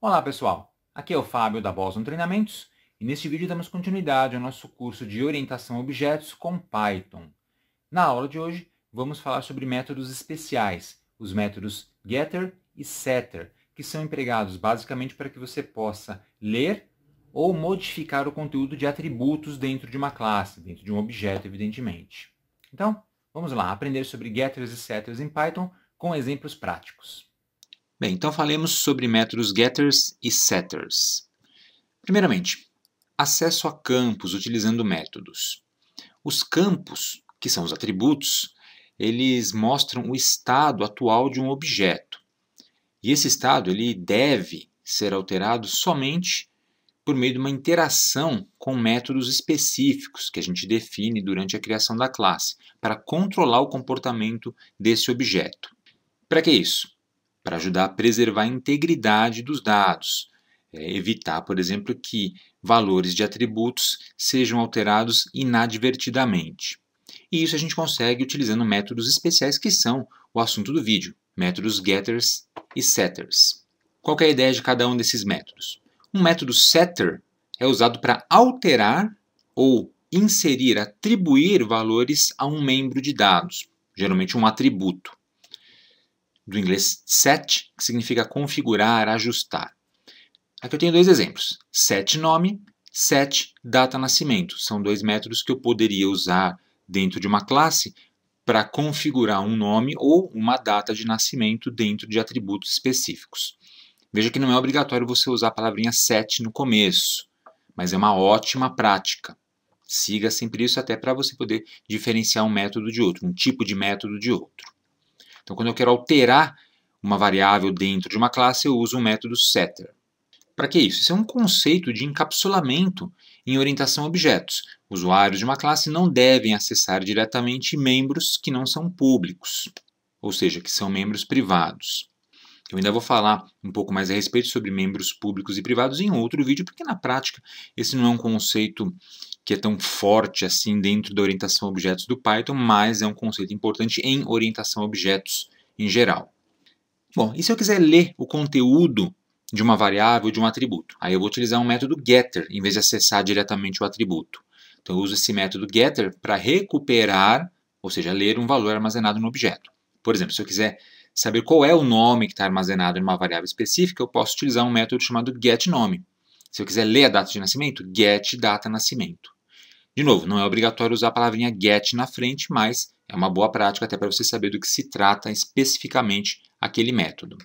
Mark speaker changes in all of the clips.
Speaker 1: Olá pessoal, aqui é o Fábio da Boson Treinamentos e neste vídeo damos continuidade ao nosso curso de orientação a objetos com Python. Na aula de hoje vamos falar sobre métodos especiais, os métodos getter e setter, que são empregados basicamente para que você possa ler ou modificar o conteúdo de atributos dentro de uma classe, dentro de um objeto, evidentemente. Então, vamos lá, aprender sobre getters e setters em Python com exemplos práticos. Bem, então falemos sobre métodos getters e setters. Primeiramente, acesso a campos utilizando métodos. Os campos, que são os atributos, eles mostram o estado atual de um objeto. E esse estado ele deve ser alterado somente por meio de uma interação com métodos específicos que a gente define durante a criação da classe, para controlar o comportamento desse objeto. Para que isso? para ajudar a preservar a integridade dos dados, é, evitar, por exemplo, que valores de atributos sejam alterados inadvertidamente. E isso a gente consegue utilizando métodos especiais que são o assunto do vídeo, métodos getters e setters. Qual é a ideia de cada um desses métodos? Um método setter é usado para alterar ou inserir, atribuir valores a um membro de dados, geralmente um atributo do inglês set, que significa configurar, ajustar. Aqui eu tenho dois exemplos: set nome, set data nascimento. São dois métodos que eu poderia usar dentro de uma classe para configurar um nome ou uma data de nascimento dentro de atributos específicos. Veja que não é obrigatório você usar a palavrinha set no começo, mas é uma ótima prática. Siga sempre isso até para você poder diferenciar um método de outro, um tipo de método de outro. Então, quando eu quero alterar uma variável dentro de uma classe, eu uso o método setter. Para que isso? Isso é um conceito de encapsulamento em orientação a objetos. Usuários de uma classe não devem acessar diretamente membros que não são públicos, ou seja, que são membros privados. Eu ainda vou falar um pouco mais a respeito sobre membros públicos e privados em outro vídeo, porque na prática esse não é um conceito que é tão forte assim dentro da orientação a objetos do Python, mas é um conceito importante em orientação a objetos em geral. Bom, e se eu quiser ler o conteúdo de uma variável, de um atributo? Aí eu vou utilizar um método getter, em vez de acessar diretamente o atributo. Então eu uso esse método getter para recuperar, ou seja, ler um valor armazenado no objeto. Por exemplo, se eu quiser saber qual é o nome que está armazenado em uma variável específica, eu posso utilizar um método chamado getNome. Se eu quiser ler a data de nascimento, getDataNascimento. De novo, não é obrigatório usar a palavrinha get na frente, mas é uma boa prática até para você saber do que se trata especificamente aquele método.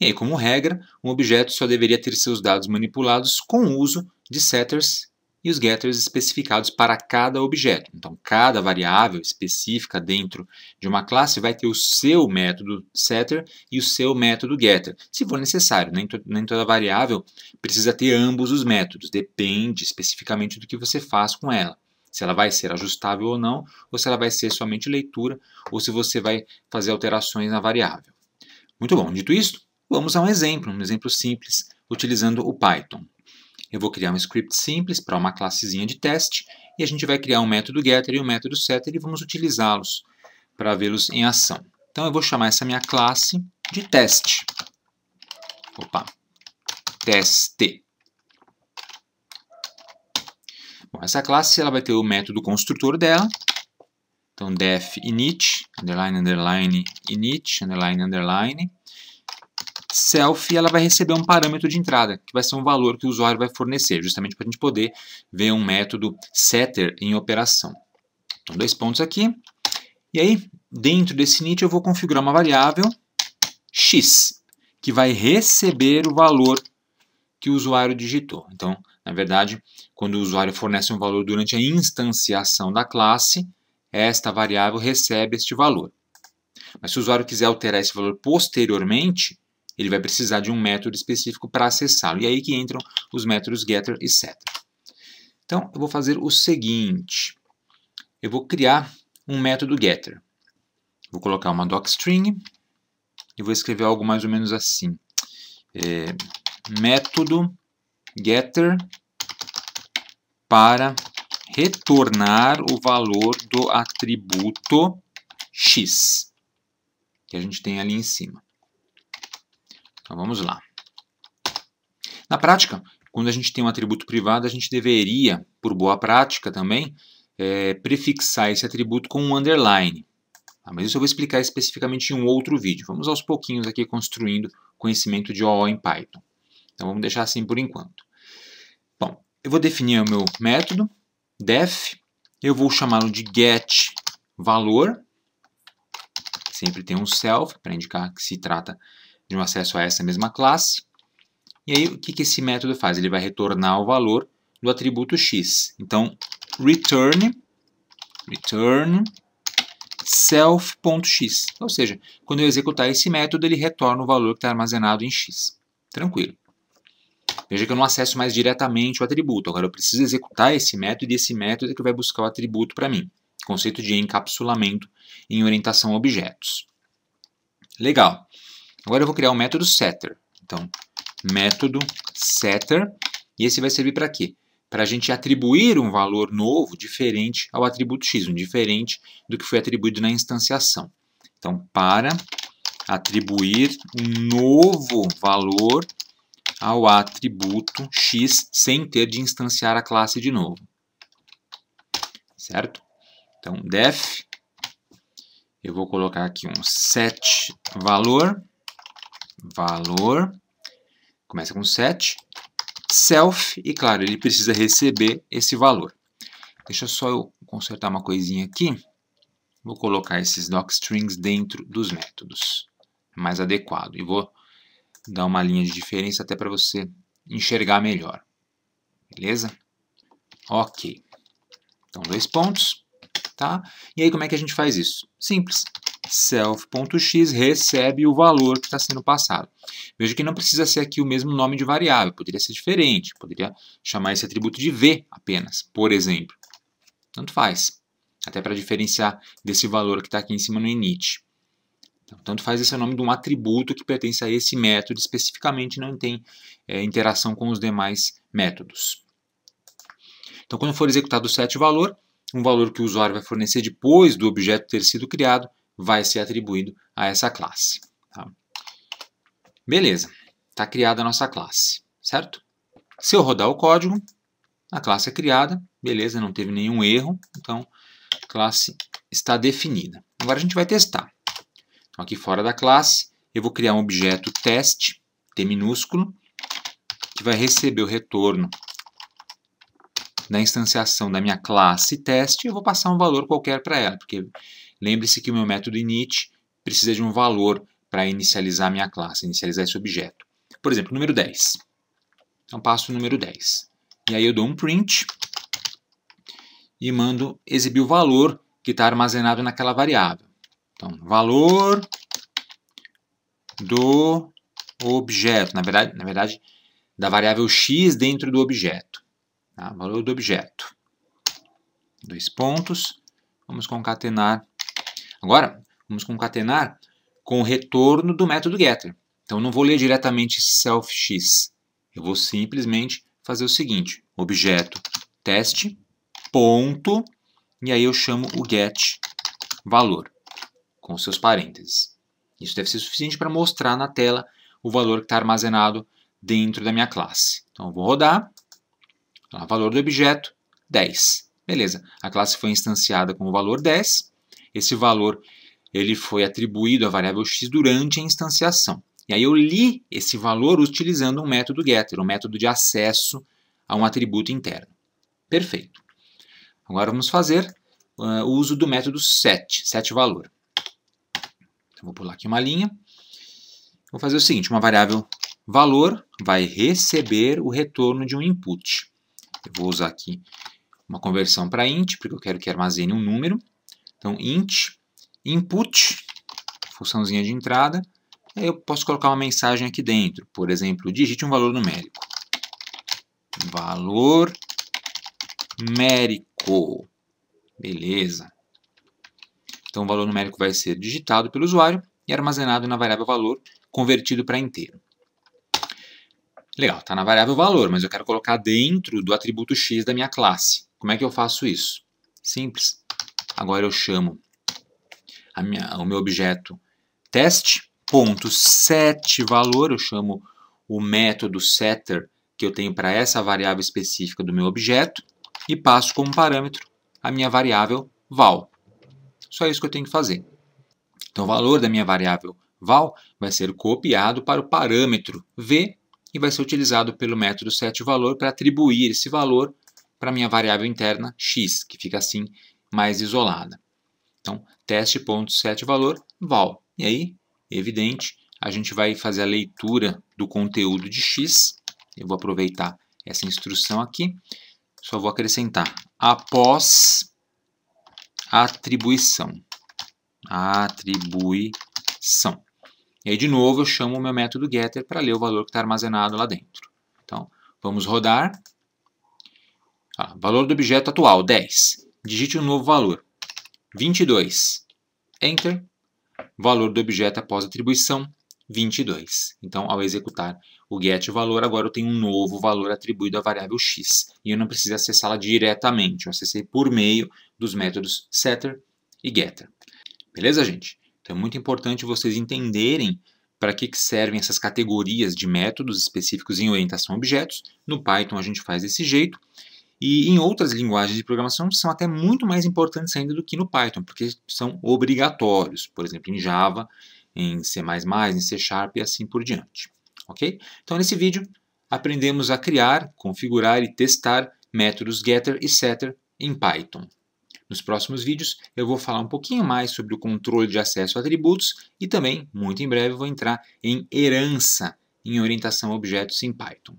Speaker 1: E aí, como regra, um objeto só deveria ter seus dados manipulados com o uso de setters e os getters especificados para cada objeto. Então, cada variável específica dentro de uma classe vai ter o seu método setter e o seu método getter, se for necessário. Nem, to nem toda variável precisa ter ambos os métodos, depende especificamente do que você faz com ela se ela vai ser ajustável ou não, ou se ela vai ser somente leitura, ou se você vai fazer alterações na variável. Muito bom, dito isso, vamos a um exemplo, um exemplo simples, utilizando o Python. Eu vou criar um script simples para uma classezinha de teste e a gente vai criar um método getter e um método setter e vamos utilizá-los para vê-los em ação. Então eu vou chamar essa minha classe de teste. Opa, teste. Bom, essa classe ela vai ter o método construtor dela. Então def init, underline, underline, init, underline, underline self ela vai receber um parâmetro de entrada, que vai ser um valor que o usuário vai fornecer, justamente para a gente poder ver um método setter em operação. Então, dois pontos aqui. E aí, dentro desse init, eu vou configurar uma variável x, que vai receber o valor que o usuário digitou. Então, na verdade, quando o usuário fornece um valor durante a instanciação da classe, esta variável recebe este valor. Mas se o usuário quiser alterar esse valor posteriormente, ele vai precisar de um método específico para acessá-lo. E aí que entram os métodos getter e setter. Então, eu vou fazer o seguinte. Eu vou criar um método getter. Vou colocar uma docstring e vou escrever algo mais ou menos assim. É, método getter para retornar o valor do atributo x, que a gente tem ali em cima. Então vamos lá. Na prática, quando a gente tem um atributo privado, a gente deveria, por boa prática também, é, prefixar esse atributo com um underline. Ah, mas isso eu vou explicar especificamente em um outro vídeo. Vamos aos pouquinhos aqui construindo conhecimento de OO em Python. Então vamos deixar assim por enquanto. Bom, eu vou definir o meu método, def, eu vou chamá-lo de get valor, sempre tem um self para indicar que se trata de um acesso a essa mesma classe. E aí, o que, que esse método faz? Ele vai retornar o valor do atributo x. Então, return, return self.x. Ou seja, quando eu executar esse método, ele retorna o valor que está armazenado em x. Tranquilo. Veja que eu não acesso mais diretamente o atributo. Agora eu preciso executar esse método e esse método é que vai buscar o atributo para mim. Conceito de encapsulamento em orientação a objetos. Legal. Agora eu vou criar o um método setter. Então, método setter. E esse vai servir para quê? Para a gente atribuir um valor novo, diferente ao atributo x, um diferente do que foi atribuído na instanciação. Então, para atribuir um novo valor ao atributo x, sem ter de instanciar a classe de novo. Certo? Então, def, eu vou colocar aqui um set valor valor, começa com set self, e claro, ele precisa receber esse valor. Deixa só eu consertar uma coisinha aqui. Vou colocar esses docstrings dentro dos métodos, mais adequado. E vou dar uma linha de diferença até para você enxergar melhor. Beleza? Ok. Então, dois pontos, tá? E aí, como é que a gente faz isso? Simples self.x recebe o valor que está sendo passado. Veja que não precisa ser aqui o mesmo nome de variável, poderia ser diferente, poderia chamar esse atributo de v apenas, por exemplo. Tanto faz, até para diferenciar desse valor que está aqui em cima no init. Então, tanto faz esse é o nome de um atributo que pertence a esse método, especificamente não tem é, interação com os demais métodos. Então, quando for executado o set valor, um valor que o usuário vai fornecer depois do objeto ter sido criado, vai ser atribuído a essa classe. Tá? Beleza, está criada a nossa classe, certo? Se eu rodar o código, a classe é criada, beleza, não teve nenhum erro, então a classe está definida. Agora a gente vai testar. Então, aqui fora da classe, eu vou criar um objeto teste, T minúsculo, que vai receber o retorno da instanciação da minha classe teste, eu vou passar um valor qualquer para ela, porque Lembre-se que o meu método init precisa de um valor para inicializar minha classe, inicializar esse objeto. Por exemplo, número 10. Então, passo o número 10. E aí eu dou um print e mando exibir o valor que está armazenado naquela variável. Então, valor do objeto, na verdade, na verdade da variável x dentro do objeto. Tá? Valor do objeto. Dois pontos. Vamos concatenar Agora, vamos concatenar com o retorno do método getter. Então, não vou ler diretamente self-x. Eu vou simplesmente fazer o seguinte, objeto teste, ponto, e aí eu chamo o get valor, com seus parênteses. Isso deve ser suficiente para mostrar na tela o valor que está armazenado dentro da minha classe. Então, eu vou rodar, valor do objeto, 10. Beleza, a classe foi instanciada com o valor 10, esse valor ele foi atribuído à variável x durante a instanciação. E aí eu li esse valor utilizando um método getter, um método de acesso a um atributo interno. Perfeito. Agora vamos fazer uh, o uso do método set, set valor. Então, vou pular aqui uma linha. Vou fazer o seguinte, uma variável valor vai receber o retorno de um input. Eu vou usar aqui uma conversão para int, porque eu quero que armazene um número. Então, int, input, funçãozinha de entrada, aí eu posso colocar uma mensagem aqui dentro. Por exemplo, digite um valor numérico. Valor numérico. Beleza. Então, o valor numérico vai ser digitado pelo usuário e armazenado na variável valor, convertido para inteiro. Legal, está na variável valor, mas eu quero colocar dentro do atributo x da minha classe. Como é que eu faço isso? Simples. Agora eu chamo minha, o meu objeto teste ponto set valor, eu chamo o método setter que eu tenho para essa variável específica do meu objeto e passo como parâmetro a minha variável val. Só isso que eu tenho que fazer. Então, o valor da minha variável val vai ser copiado para o parâmetro v e vai ser utilizado pelo método setValor para atribuir esse valor para a minha variável interna x, que fica assim mais isolada. Então, teste ponto set valor val. E aí, evidente, a gente vai fazer a leitura do conteúdo de x. Eu vou aproveitar essa instrução aqui. Só vou acrescentar após atribuição. Atribuição. E aí, de novo, eu chamo o meu método getter para ler o valor que está armazenado lá dentro. Então, vamos rodar. Ah, valor do objeto atual, 10 digite um novo valor, 22. Enter, valor do objeto após atribuição, 22. Então, ao executar o get valor, agora eu tenho um novo valor atribuído à variável x, e eu não preciso acessá-la diretamente, eu acessei por meio dos métodos setter e getter. Beleza, gente? Então, é muito importante vocês entenderem para que, que servem essas categorias de métodos específicos em orientação a objetos. No Python a gente faz desse jeito e em outras linguagens de programação são até muito mais importantes ainda do que no Python, porque são obrigatórios, por exemplo, em Java, em C++, em C Sharp e assim por diante. Ok? Então, nesse vídeo, aprendemos a criar, configurar e testar métodos getter e setter em Python. Nos próximos vídeos, eu vou falar um pouquinho mais sobre o controle de acesso a atributos e também, muito em breve, vou entrar em herança em orientação a objetos em Python.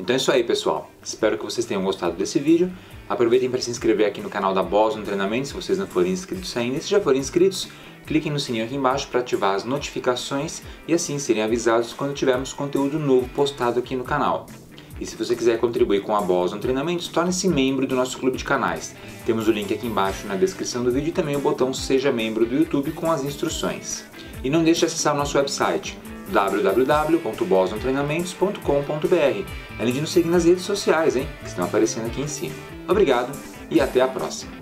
Speaker 1: Então é isso aí, pessoal. Espero que vocês tenham gostado desse vídeo. Aproveitem para se inscrever aqui no canal da no Treinamento, se vocês não forem inscritos ainda. E se já forem inscritos, cliquem no sininho aqui embaixo para ativar as notificações e assim serem avisados quando tivermos conteúdo novo postado aqui no canal. E se você quiser contribuir com a no Treinamentos, torne-se membro do nosso clube de canais. Temos o link aqui embaixo na descrição do vídeo e também o botão Seja Membro do YouTube com as instruções. E não deixe de acessar o nosso website www.bosontreinamentos.com.br, além de nos seguir nas redes sociais, hein, que estão aparecendo aqui em cima. Obrigado e até a próxima!